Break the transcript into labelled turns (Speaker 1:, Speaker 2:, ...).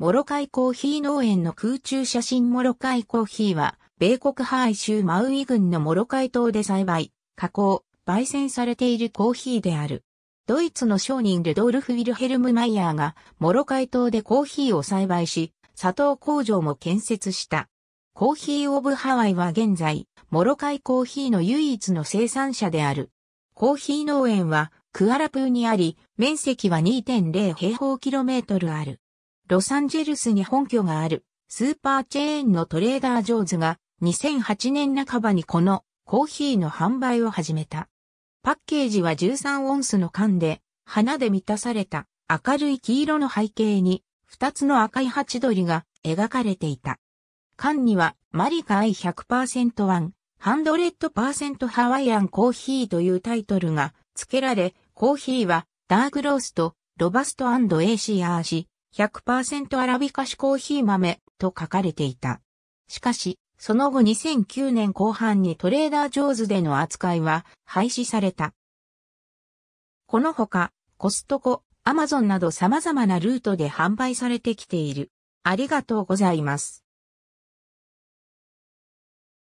Speaker 1: モロカイコーヒー農園の空中写真モロカイコーヒ
Speaker 2: ーは、米国ハワイ州マウイ郡のモロカイ島で栽培、加工、焙煎されているコーヒーである。ドイツの商人ルドルフ・ウィルヘルム・マイヤーが、モロカイ島でコーヒーを栽培し、砂糖工場も建設した。コーヒー・オブ・ハワイは現在、モロカイコーヒーの唯一の生産者である。コーヒー農園は、クアラプーにあり、面積は2.0平方キロメートルある。ロサンゼルスに本拠があるスーパーチェーンのトレーダー・ジョーズが2008年半ばにこのコーヒーの販売を始めた。パッケージは13オンスの缶で花で満たされた明るい黄色の背景に2つの赤いハチドリが描かれていた。缶にはマリカ I100% ワン、ハンドセント。ハワイアンコーヒーというタイトルが付けられ、コーヒーはダークロースとロバスト &ACR c 100%アラビカ種コーヒー豆と書かれていた。しかし、その後2009年後半にトレーダージョーズでの扱いは廃止された。このほか、コストコ、アマゾンなど様々なルート
Speaker 1: で販売されてきている。ありがとうございます。